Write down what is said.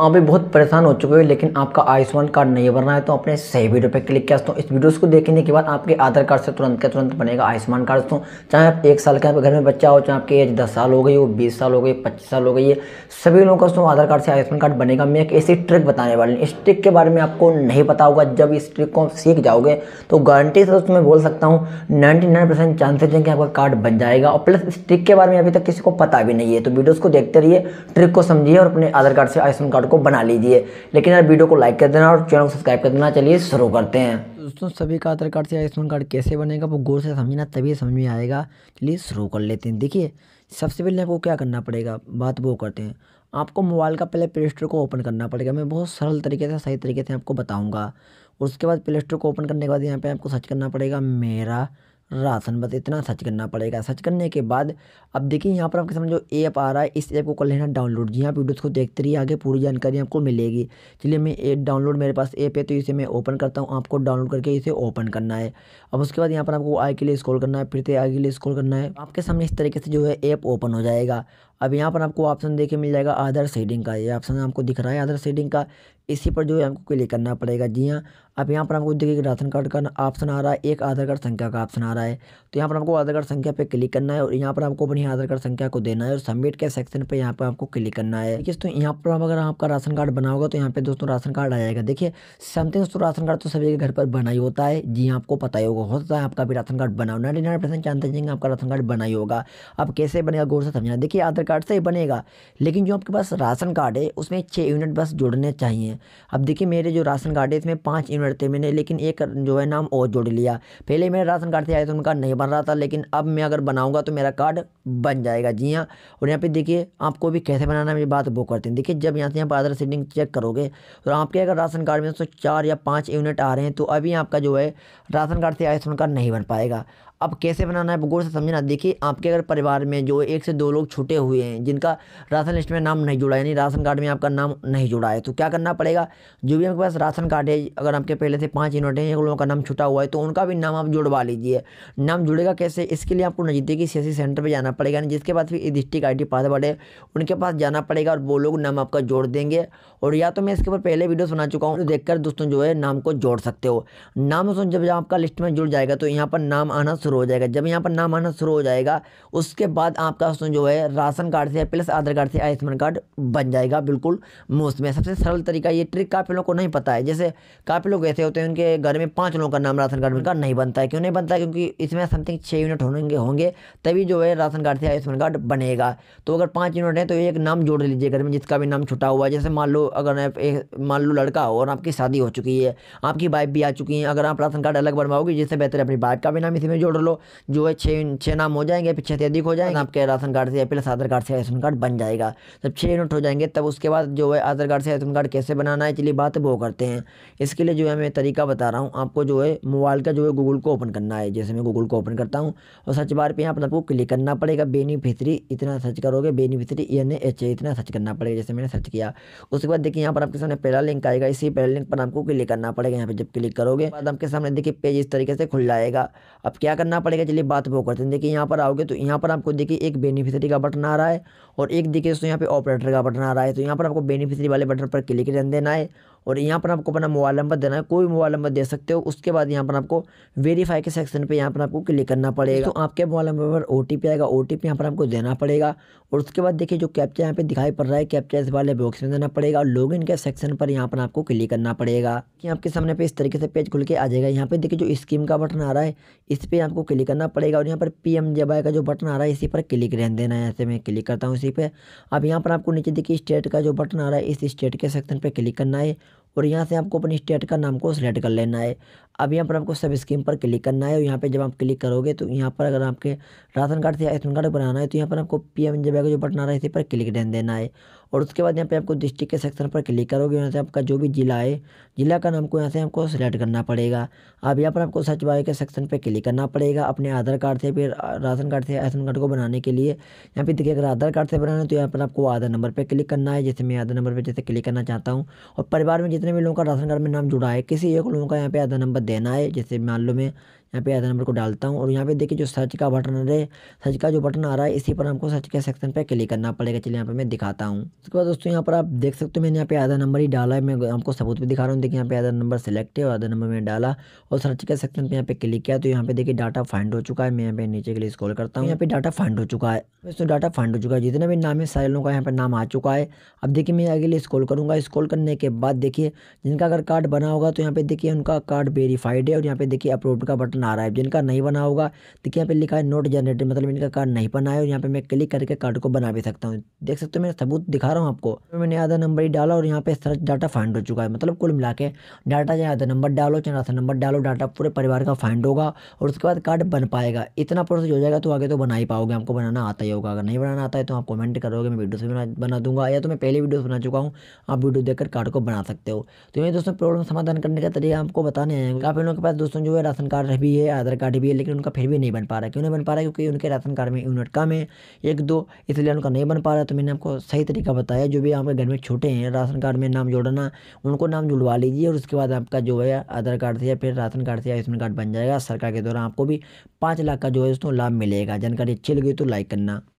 आप भी बहुत परेशान हो चुके हो लेकिन आपका आयुष्मान कार्ड नहीं बन रहा है तो आपने सही वीडियो पर क्लिक किया दोस्तों इस वीडियोस को देखने के बाद आपके आधार कार्ड से तुरंत का तुरंत बनेगा आयुष्मान कार्ड दोस्तों चाहे आप एक साल के आपके घर में बच्चा हो चाहे आपकी एज दस साल हो गई हो बीस साल हो गई पच्चीस साल हो गई है सभी लोगों का दोस्तों आधार कार्ड से आयुष्मान कार्ड बनेगा मैं एक ऐसी ट्रिक बताने वाली हूँ इस ट्रिक के बारे में आपको नहीं पता होगा जब इस ट्रिक को आप सीख जाओगे तो गारंटी से दोस्तों मैं बोल सकता हूँ नाइन्टी नाइन परसेंट चांसेज हैं कि आपका कार्ड बन जाएगा और प्लस इस ट्रिक के बारे में अभी तक किसी को पता भी नहीं है तो वीडियोज़ को देखते रहिए ट्रिक को समझिए और अपने आधार कार्ड से आयुष्मान कार्ड को बना लीजिए लेकिन यार वीडियो को लाइक कर देना और चैनल को सब्सक्राइब कर देना चलिए शुरू करते हैं दोस्तों सभी का आधार कार्ड से आयुष्मान कार्ड कैसे बनेगा वो गौर से समझना तभी समझ में आएगा चलिए शुरू कर लेते हैं देखिए सबसे पहले आपको क्या करना पड़ेगा बात वो करते हैं आपको मोबाइल का पहले प्ले स्टोर को ओपन करना पड़ेगा मैं बहुत सरल तरीके से सही तरीके से आपको बताऊँगा उसके बाद प्ले स्टोर को ओपन करने के बाद यहाँ पर आपको सर्च करना पड़ेगा मेरा राशन बस इतना सर्च करना पड़ेगा सर्च करने के बाद अब देखिए यहाँ पर आपके समझो ऐप आ रहा है इस ऐप को कर लेना डाउनलोड जी आप वीडियोस को देखते रहिए आगे पूरी जानकारी आपको मिलेगी चलिए मैं एक डाउनलोड मेरे पास ऐप है तो इसे मैं ओपन करता हूँ आपको डाउनलोड करके इसे ओपन करना है अब उसके बाद यहाँ पर आपको आई के लिए स्कॉल करना है फिर से आई के लिए स्कॉल करना है आपके सामने इस तरीके से जो है ऐप ओपन हो जाएगा अब यहाँ पर आपको ऑप्शन देखे मिल जाएगा आधार सेडिंग का ये ऑप्शन आपको दिख रहा है आधार सेडिंग का इसी पर जो है हमको क्लिक करना पड़ेगा जी हाँ अब यहाँ पर हमको देखिए राशन कार्ड का ऑप्शन आ रहा है एक आधार कार्ड संख्या का ऑप्शन आ रहा है तो यहाँ पर हमको आधार कार्ड संख्या पे क्लिक करना है और यहाँ पर हमको अपनी आधार कार्ड संख्या को देना है और सबमिट के सेक्शन पे यहाँ पर आपको क्लिक करना है किस तो यहाँ पर हम अगर आपका राशन कार्ड बना होगा तो यहाँ पे दोस्तों राशन कार्ड आ जाएगा देखिए समथिंग दोस्तों राशन कार्ड तो सभी के घर पर बना ही होता है जी हाँ, आपको पता ही होगा हो सकता है आपका भी राशन कार्ड बना नाइन्टी नाइन परसेंट चांस आपका राशन कार्ड बना ही होगा आप कैसे बनेगा गौर से समझना देखिए आधार कार्ड से बनेगा लेकिन जो आपके पास राशन कार्ड है उसमें छः यूनिट बस जुड़ने चाहिए अब देखिए मेरे जो राशन कार्ड है इसमें पाँच यूनिट थे मैंने लेकिन एक जो है नाम और जोड़ लिया पहले मेरे राशन कार्ड से आया तो उनका नहीं बन रहा था लेकिन अब मैं अगर बनाऊँगा तो मेरा कार्ड बन जाएगा जी हाँ और यहाँ पर देखिए आपको भी कैसे बनाना मेरी बात वो करते हैं देखिए जब यहाँ से यहाँ पर आधार सेटिंग चेक करोगे तो आपके अगर राशन कार्ड में चार या पाँच यूनिट आ रहे हैं तो अभी आपका जो है राशन कार्ड से आयुष्मान कार्ड नहीं बन पाएगा अब कैसे बनाना है गौर से समझना देखिए आपके अगर परिवार में जो एक से दो लोग छुटे हुए हैं जिनका राशन लिस्ट में नाम नहीं जुड़ा यानी राशन कार्ड में आपका नाम नहीं जुड़ा है तो क्या करना पड़ेगा जो भी आपके पास राशन कार्ड है अगर आपके पहले से पाँच यूनिट हैं लोगों का नाम छुटा हुआ है तो उनका भी नाम आप जुड़वा लीजिए नाम जुड़ेगा कैसे इसके लिए आपको नज़दीकी सी सेंटर पर जाना पड़ेगा यानी जिसके पास भी डिस्ट्रिक्ट आई पासवर्ड है उनके पास जाना पड़ेगा और वो लोग नाम आपका जोड़ देंगे और या तो मैं इसके ऊपर पहले वीडियो सुना चुका हूँ देखकर दोस्तों जो है नाम को जोड़ सकते हो नाम सुन जब आपका लिस्ट में जुड़ जाएगा तो यहाँ पर नाम आना शुरू हो जाएगा जब यहाँ पर नाम आना शुरू हो जाएगा उसके बाद आपका जो है राशन कार्ड से प्लस आधार कार्ड से आयुष्मान कार्ड बन जाएगा बिल्कुल मुफ्त में सबसे सरल तरीका ये ट्रिक काफ़ी लोगों को नहीं पता है जैसे काफ़ी लोग ऐसे होते हैं उनके घर में पाँच लोगों का नाम राशन कार्ड उनका नहीं बनता है क्यों नहीं बनता है क्योंकि इसमें समथिंग छः यूनिट होंगे होंगे तभी जो है राशन कार्ड से आयुष्मान कार्ड बनेगा तो अगर पाँच यूनिट है तो एक नाम जोड़ लीजिए घर में जिसका भी नाम छुटा हुआ है जैसे मान लो अगर मान लो लड़का हो और आपकी शादी हो चुकी है आपकी वाइफ भी आ चुकी है अगर आप राशन कार्ड अलग बनवाओगे जिससे बेहतर अपनी वाइफ का भी नाम इसमें जोड़ कर लो जो है छः छः नाम हो जाएंगे फिर छः से अधिक हो जाएंगे आपके राशन कार्ड से या फिर आधार कार्ड से राशन कार्ड बन जाएगा जब छः यूनिट हो जाएंगे तब उसके बाद जो है आधार कार्ड से राशन कार्ड कैसे बनाना है चलिए बात वो करते हैं इसके लिए जो है मैं तरीका बता रहा हूँ आपको जो है मोबाइल का जो है गूगल को ओपन करना है जैसे मैं गूगल को ओपन करता हूँ और सर्च बार पर यहाँ पर आपको क्लिक करना पड़ेगा बेनीफिसरी इतना सर्च करोगे बेनीफिसरी एन एच इतना सर्च करना पड़ेगा जैसे मैंने सर्च किया उसके बाद देखिए यहाँ पर आपके सामने पहला लिंक आएगा इसी पहले लिंक पर आपको क्लिक करना पड़ेगा यहाँ पर जब क्लिक करोगे बाद आपके सामने देखिए पेज इस तरीके से खुल जाएगा अब क्या करना करना पड़ेगा चलिए बात वो करते हैं देखिए यहाँ पर आओगे तो यहाँ पर आपको देखिए एक बेनिफिशरी का बटन आ रहा है और एक देखिए दोस्तों यहाँ पे ऑपरेटर का बटन आ रहा है तो यहाँ पर आपको बेनिफिशरी वाले बटन पर क्लिक कर देना है और यहाँ पर आपको अपना मोबाइल नंबर देना है कोई भी मोबाइल नंबर दे सकते हो उसके बाद यहाँ पर आपको वेरीफाई के सेक्शन पर यहाँ पर आपको क्लिक करना पड़ेगा तो आपके मोबाइल नंबर पर ओ आएगा ओ टी यहाँ पर आपको देना पड़ेगा और उसके बाद देखिए जो कैप्चा यहाँ पे दिखाई पड़ रहा है कैप्चा इस वाले बॉक्स में देना पड़ेगा और लॉग के सेक्शन पर यहाँ पर आपको क्लिक करना पड़ेगा कि आपके सामने पे इस तरीके से पेज खुल के आ जाएगा यहाँ पे देखिए जो स्कीम का बटन आ रहा है इस पर आपको क्लिक करना पड़ेगा और यहाँ पर पी एम का जो बटन आ रहा है इसी पर क्लिक रहने देना है ऐसे में क्लिक करता हूँ इसी पर अब यहाँ पर आपको नीचे देखिए स्टेट का जो बटन आ रहा है इस स्टेट के सेक्शन पर क्लिक करना है और यहाँ से आपको अपनी स्टेट का नाम को सिलेक्ट कर लेना है अब यहाँ पर आपको सब स्कीम पर क्लिक करना है और यहाँ पे जब आप क्लिक करोगे तो यहाँ पर अगर आपके राशन कार्ड से आयुष्मान कार्ड बनाना है तो यहाँ पर आपको पी एम जब जो बटन आ रहा है इसी पर क्लिक देन देना है और उसके बाद यहाँ पे आपको डिस्ट्रिक्ट के सेक्शन पर क्लिक करोगे यहाँ से आपका जो भी जिला है जिला का नाम को यहाँ से आपको सिलेक्ट करना पड़ेगा अब यहाँ पर आपको सच बाई के सेक्शन पर क्लिक करना पड़ेगा अपने आधार कार्ड से फिर राशन कार्ड से राशन कार्ड को बनाने के लिए यहाँ पे देखिए अगर आधार कार्ड से बनाना है तो यहाँ पर आपको आधार नंबर पर क्लिक करना है जैसे मैं आधार नंबर पर जैसे क्लिक करना चाहता हूँ और परिवार में जितने भी लोगों का राशन कार्ड में नाम जुड़ा है किसी एक लोगों का यहाँ पर आधार नंबर देना है जैसे मान लो मैं यहाँ पे आधा नंबर को डालता हूँ और यहाँ पे देखिए जो सर्च का बटन आ रहा है सर्च का जो बटन आ रहा है इसी पर हमको सर्च के सेक्शन पे क्लिक करना पड़ेगा चलिए यहाँ पे मैं दिखाता हूँ उसके बाद दोस्तों यहाँ पर आप देख सकते हो मैंने यहाँ पे आधा नंबर ही डाला है मैं आपको सबूत भी दिखा रहा हूँ देखिए यहाँ पे आधा नंबर सेलेक्ट है और आधा नंबर मैंने डाला और सर्च के सेक्शन पर यहाँ पे क्लिक किया तो यहाँ पे देखिए डाटा फाइंड हो चुका है मैं यहाँ पे नीचे के लिए स्कॉल करता हूँ यहाँ पे डाटा फाइंड हो चुका है दोस्तों डाटा फाइंड हो चुका है जितना भी नाम है सारे लोगों का यहाँ पर नाम आ चुका है अब देखिए मैं आगे लिए स्कॉल करूँगा स्कॉल करने के बाद देखिए जिनका अगर कार्ड बना होगा तो यहाँ पे देखिए उनका कार्ड वेरीफाइड है और यहाँ पे देखिए अपलोड का बटन ऑप्शन आ रहा है जिनका नहीं बना होगा देखिए तो यहाँ पे लिखा है नोट जनरेटर मतलब इनका कार्ड नहीं बना है और यहाँ पे मैं क्लिक करके कार्ड को बना भी सकता हूँ देख सकते हो मैं सबूत दिखा रहा हूँ आपको मैंने आधा नंबर ही डाला और यहाँ पे सर्च डाटा फाइंड हो चुका है मतलब कुल मिला के डाटा चाहे आधा नंबर डालो चाहे आधा नंबर डालो डाटा पूरे परिवार का फाइंड होगा और उसके बाद कार्ड बन पाएगा इतना प्रोसेस हो जाएगा तो आगे तो बना ही पाओगे हमको बनाना आता ही होगा अगर नहीं बनाना आता है तो आप कमेंट करोगे मैं वीडियो से बना दूंगा या तो मैं पहले वीडियो बना चुका हूँ आप वीडियो देखकर कार्ड को बना सकते हो तो ये दोस्तों प्रॉब्लम समाधान करने का तरीका आपको बताने हैं काफ़ी लोगों के पास दोस्तों जो है राशन कार्ड है भी है आधार कार्ड भी है लेकिन उनका फिर भी नहीं बन पा रहा क्यों नहीं बन पा रहा क्योंकि उनके राशन कार्ड में यूनिट कम है एक दो इसलिए उनका नहीं बन पा रहा तो मैंने आपको सही तरीका बताया जो भी आपके घर में छोटे हैं राशन कार्ड में नाम जोड़ना उनको नाम जुड़वा लीजिए और उसके बाद आपका जो है आधार कार्ड से या फिर राशन कार्ड से आयुष्मान कार्ड बन जाएगा सरकार के द्वारा आपको भी पाँच लाख का जो है दोस्तों लाभ मिलेगा जानकारी अच्छी लगी तो लाइक करना